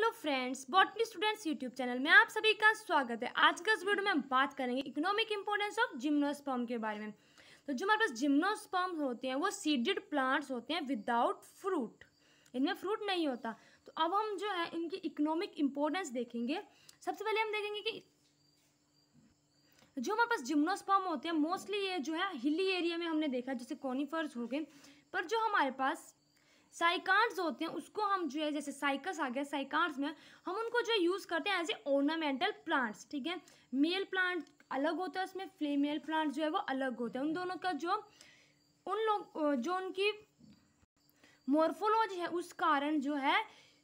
hello friends botany students YouTube channel में आप सभी का स्वागत है आज का इस वीडियो में हम बात करेंगे इकोनॉमिक इम्पोर्टेंस ऑफ जिम्नोस्पर्म के बारे में तो जो हमारे पास जिम्नोस्पर्म होते हैं वो सीडेड प्लांट्स होते हैं विदाउट फ्रूट इनमें फ्रूट नहीं होता तो अब हम जो है इनकी इकोनॉमिक इम्पोर्टेंस देखेंगे सबसे पहले हम देखेंगे कि जो हमारे पास जिम्नोस्पर्म होते हैं मोस्टली ये जो है हिली एरिया में हमने देखा जैसे कॉनीफर्स हो गए पर जो हमारे पास साइकार्ड्स होते हैं उसको हम जो है जैसे साइकस आ गया साइकार्ड्स में हम उनको जो है यूज़ करते हैं एज ए ऑर्नामेंटल प्लांट्स ठीक है मेल प्लांट अलग होता है उसमें फीमेल प्लांट जो है वो अलग होते हैं उन दोनों का जो उन लोग जो उनकी मोर्फोलॉजी है उस कारण जो है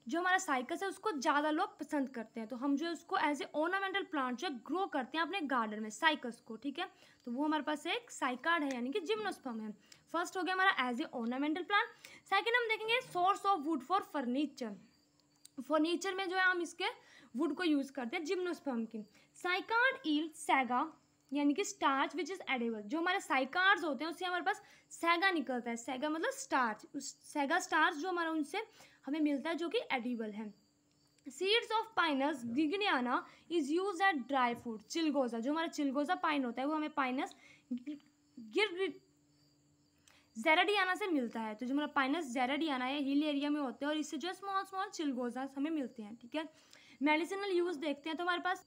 जो हमारा साइकस है उसको ज़्यादा लोग पसंद करते हैं तो हम जो है उसको एज ए ऑर्नामेंटल प्लांट जो ग्रो करते हैं अपने गार्डन में साइकस को ठीक है तो वो हमारे पास एक साइकार्ड है यानी कि जिम्नोस्पम है फर्स्ट हो गया हमारा as a ornamental plant second हम देखेंगे source of wood for furniture furniture में जो है हम इसके वुड को यूज़ करते हैं जिम्नोस्पम की साइकार्ड ईल सैगा यानी कि स्टार्च विच इज़ एडेबल जो हमारे साइकार्स होते हैं उससे हमारे पास सैगा निकलता है सैगा मतलब स्टार्च उस सैगा स्टार्च जो हमारा उनसे हमें मिलता है जो कि एडिबल है सीड्स ऑफ पाइनस गिगनियाना is use at dry fruit चिलगोजा जो हमारा चिलगोजा पाइन होता है वो हमें पाइनस गिर जेराडियाना से मिलता है तो जो हमारा पाइनस जेराडियाना है हिल एरिया में होते हैं और इससे जो है स्मॉल स्मॉल चिलगोजा हमें मिलते हैं ठीक है मेडिसिनल यूज़ देखते हैं तो हमारे पास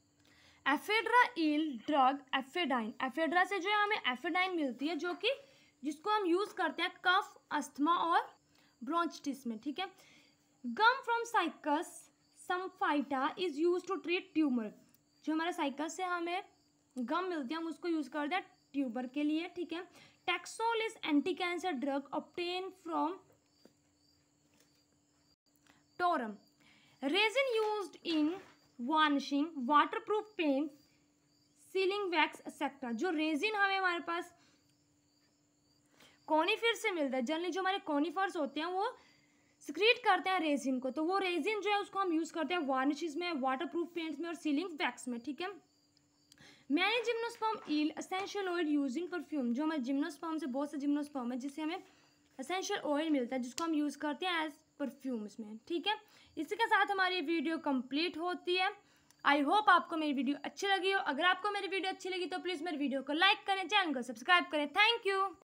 ephedra yield drug ephedrine ephedra से जो है हमें एफेडाइन मिलती है जो कि जिसको हम यूज़ करते हैं कफ अस्थमा और ब्रॉन्चटिस में ठीक है gum from cycas sumphita is use to treat tumour जो हमारे साइकस से हमें गम मिलती है हम उसको यूज़ करते हैं ट्यूबर के लिए ठीक है taxol is anti cancer drug obtain from torum resin use in varnishing waterproof paint sealing wax etcetera जो रेजिन हमें हमारे पास कॉनीफिर से मिलता है जनरली जो हमारे कॉनीफर्स होते हैं वो स्क्रीट करते हैं रेजिन को तो वो रेजिन जो है उसको हम यूज़ करते हैं वार्निशिज में वाटर प्रूफ पेंट्स में और सीलिंग वैक्स में ठीक है मैंने gymnosperm yield essential oil use in perfume जो हमारे जिम्नोस्पर्म से बहुत से जिम्नोस्पर्म है जिससे हमें असेंशियल ऑयल मिलता है जिसको हम यूज़ करते हैं एज परफ्यूम्स में ठीक है इसी के साथ हमारी वीडियो कंप्लीट होती है आई होप आपको मेरी वीडियो अच्छी लगी हो अगर आपको मेरी वीडियो अच्छी लगी तो प्लीज़ मेरी वीडियो को लाइक करें चैनल को सब्सक्राइब करें थैंक यू